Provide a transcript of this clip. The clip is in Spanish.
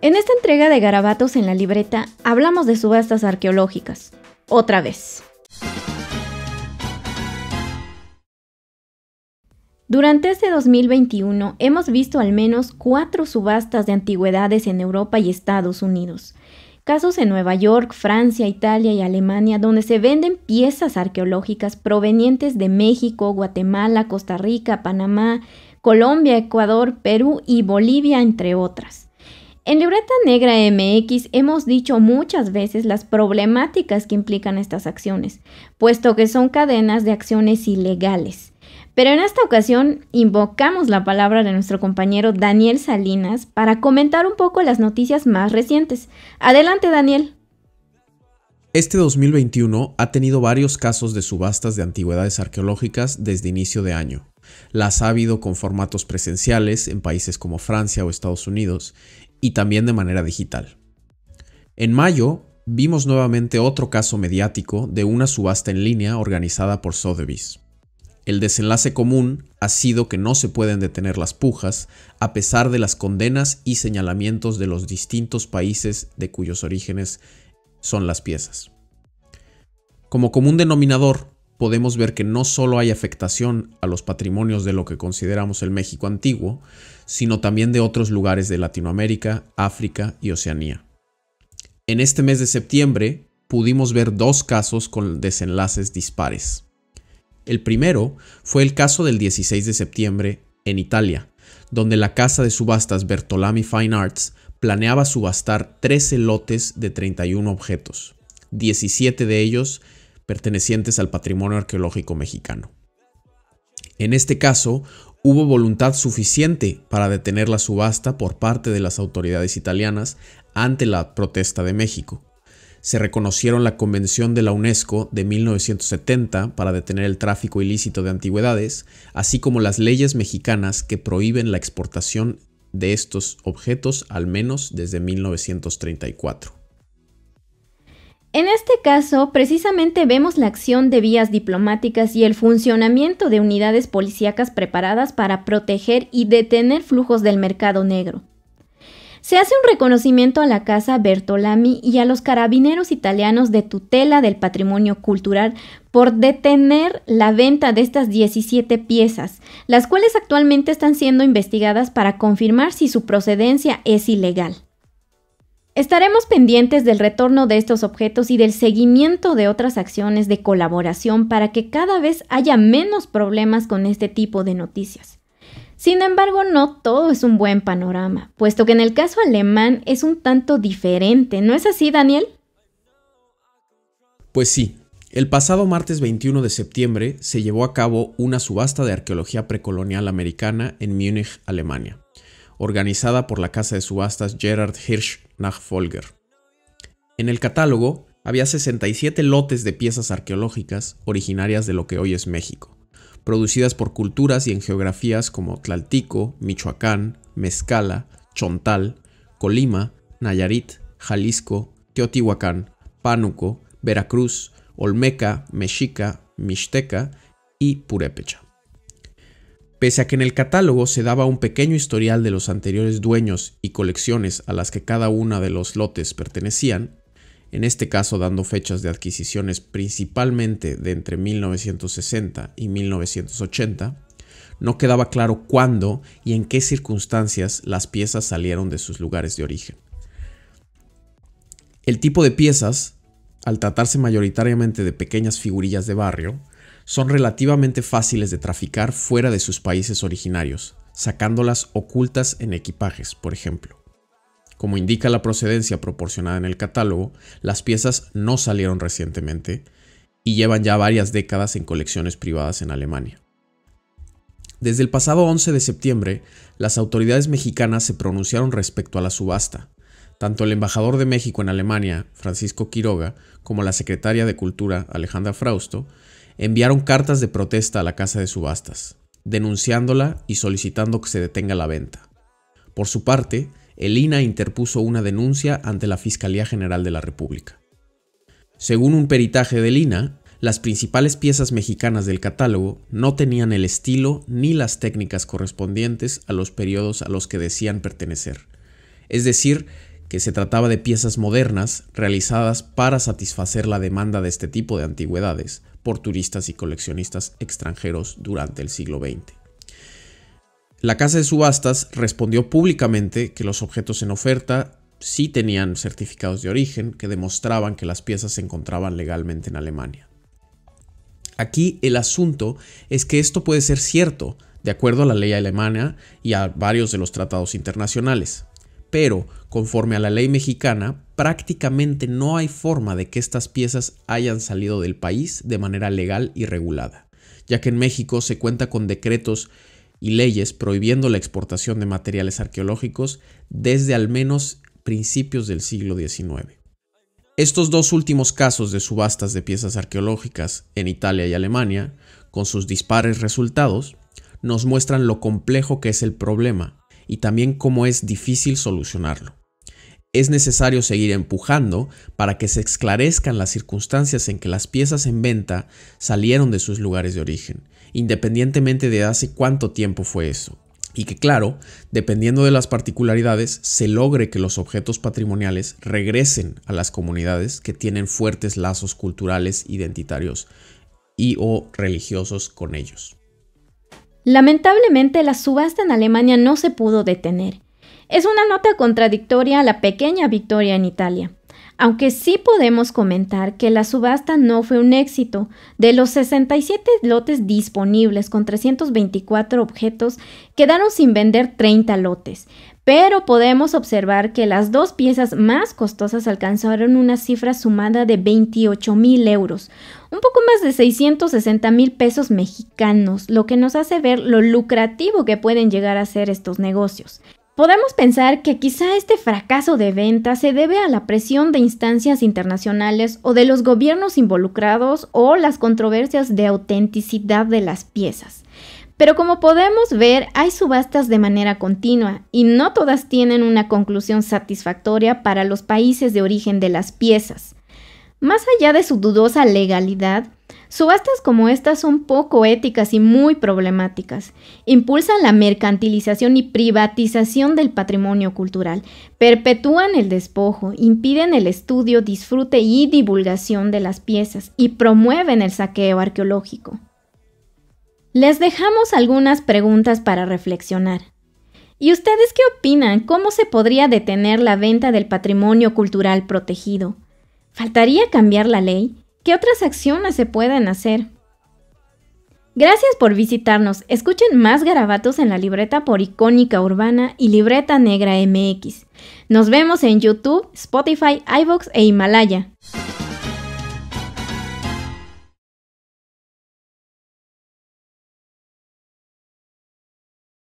En esta entrega de Garabatos en la libreta hablamos de subastas arqueológicas. Otra vez. Durante este 2021 hemos visto al menos cuatro subastas de antigüedades en Europa y Estados Unidos. Casos en Nueva York, Francia, Italia y Alemania donde se venden piezas arqueológicas provenientes de México, Guatemala, Costa Rica, Panamá, Colombia, Ecuador, Perú y Bolivia, entre otras. En Libreta Negra MX hemos dicho muchas veces las problemáticas que implican estas acciones, puesto que son cadenas de acciones ilegales. Pero en esta ocasión invocamos la palabra de nuestro compañero Daniel Salinas para comentar un poco las noticias más recientes. Adelante Daniel. Este 2021 ha tenido varios casos de subastas de antigüedades arqueológicas desde inicio de año. Las ha habido con formatos presenciales en países como Francia o Estados Unidos y también de manera digital. En mayo, vimos nuevamente otro caso mediático de una subasta en línea organizada por Sotheby's. El desenlace común ha sido que no se pueden detener las pujas a pesar de las condenas y señalamientos de los distintos países de cuyos orígenes son las piezas. Como común denominador, podemos ver que no solo hay afectación a los patrimonios de lo que consideramos el México antiguo, sino también de otros lugares de Latinoamérica, África y Oceanía. En este mes de septiembre pudimos ver dos casos con desenlaces dispares. El primero fue el caso del 16 de septiembre en Italia, donde la casa de subastas Bertolami Fine Arts planeaba subastar 13 lotes de 31 objetos. 17 de ellos pertenecientes al patrimonio arqueológico mexicano. En este caso, hubo voluntad suficiente para detener la subasta por parte de las autoridades italianas ante la protesta de México. Se reconocieron la Convención de la UNESCO de 1970 para detener el tráfico ilícito de antigüedades, así como las leyes mexicanas que prohíben la exportación de estos objetos al menos desde 1934. En este caso, precisamente vemos la acción de vías diplomáticas y el funcionamiento de unidades policíacas preparadas para proteger y detener flujos del mercado negro. Se hace un reconocimiento a la Casa Bertolami y a los carabineros italianos de tutela del patrimonio cultural por detener la venta de estas 17 piezas, las cuales actualmente están siendo investigadas para confirmar si su procedencia es ilegal. Estaremos pendientes del retorno de estos objetos y del seguimiento de otras acciones de colaboración para que cada vez haya menos problemas con este tipo de noticias. Sin embargo, no todo es un buen panorama, puesto que en el caso alemán es un tanto diferente, ¿no es así, Daniel? Pues sí, el pasado martes 21 de septiembre se llevó a cabo una subasta de arqueología precolonial americana en Múnich, Alemania organizada por la casa de subastas Gerard Hirsch Nachfolger. En el catálogo había 67 lotes de piezas arqueológicas originarias de lo que hoy es México, producidas por culturas y en geografías como Tlaltico, Michoacán, Mezcala, Chontal, Colima, Nayarit, Jalisco, Teotihuacán, Pánuco, Veracruz, Olmeca, Mexica, Mixteca y Purépecha. Pese a que en el catálogo se daba un pequeño historial de los anteriores dueños y colecciones a las que cada una de los lotes pertenecían, en este caso dando fechas de adquisiciones principalmente de entre 1960 y 1980, no quedaba claro cuándo y en qué circunstancias las piezas salieron de sus lugares de origen. El tipo de piezas, al tratarse mayoritariamente de pequeñas figurillas de barrio, son relativamente fáciles de traficar fuera de sus países originarios, sacándolas ocultas en equipajes, por ejemplo. Como indica la procedencia proporcionada en el catálogo, las piezas no salieron recientemente y llevan ya varias décadas en colecciones privadas en Alemania. Desde el pasado 11 de septiembre, las autoridades mexicanas se pronunciaron respecto a la subasta. Tanto el embajador de México en Alemania, Francisco Quiroga, como la secretaria de Cultura, Alejandra Frausto, enviaron cartas de protesta a la casa de subastas, denunciándola y solicitando que se detenga la venta. Por su parte, el INA interpuso una denuncia ante la Fiscalía General de la República. Según un peritaje del INA, las principales piezas mexicanas del catálogo no tenían el estilo ni las técnicas correspondientes a los periodos a los que decían pertenecer. Es decir, que se trataba de piezas modernas realizadas para satisfacer la demanda de este tipo de antigüedades por turistas y coleccionistas extranjeros durante el siglo XX. La casa de subastas respondió públicamente que los objetos en oferta sí tenían certificados de origen que demostraban que las piezas se encontraban legalmente en Alemania. Aquí el asunto es que esto puede ser cierto, de acuerdo a la ley alemana y a varios de los tratados internacionales pero conforme a la ley mexicana, prácticamente no hay forma de que estas piezas hayan salido del país de manera legal y regulada, ya que en México se cuenta con decretos y leyes prohibiendo la exportación de materiales arqueológicos desde al menos principios del siglo XIX. Estos dos últimos casos de subastas de piezas arqueológicas en Italia y Alemania, con sus dispares resultados, nos muestran lo complejo que es el problema y también cómo es difícil solucionarlo. Es necesario seguir empujando para que se esclarezcan las circunstancias en que las piezas en venta salieron de sus lugares de origen, independientemente de hace cuánto tiempo fue eso, y que claro, dependiendo de las particularidades, se logre que los objetos patrimoniales regresen a las comunidades que tienen fuertes lazos culturales, identitarios y o religiosos con ellos. Lamentablemente la subasta en Alemania no se pudo detener. Es una nota contradictoria a la pequeña victoria en Italia. Aunque sí podemos comentar que la subasta no fue un éxito, de los 67 lotes disponibles con 324 objetos, quedaron sin vender 30 lotes, pero podemos observar que las dos piezas más costosas alcanzaron una cifra sumada de 28 mil euros, un poco más de 660 mil pesos mexicanos, lo que nos hace ver lo lucrativo que pueden llegar a ser estos negocios. Podemos pensar que quizá este fracaso de venta se debe a la presión de instancias internacionales o de los gobiernos involucrados o las controversias de autenticidad de las piezas. Pero como podemos ver, hay subastas de manera continua y no todas tienen una conclusión satisfactoria para los países de origen de las piezas. Más allá de su dudosa legalidad, subastas como estas son poco éticas y muy problemáticas. Impulsan la mercantilización y privatización del patrimonio cultural, perpetúan el despojo, impiden el estudio, disfrute y divulgación de las piezas y promueven el saqueo arqueológico. Les dejamos algunas preguntas para reflexionar. ¿Y ustedes qué opinan? ¿Cómo se podría detener la venta del patrimonio cultural protegido? ¿Faltaría cambiar la ley? ¿Qué otras acciones se pueden hacer? Gracias por visitarnos. Escuchen más garabatos en la libreta por Icónica Urbana y Libreta Negra MX. Nos vemos en YouTube, Spotify, iVoox e Himalaya.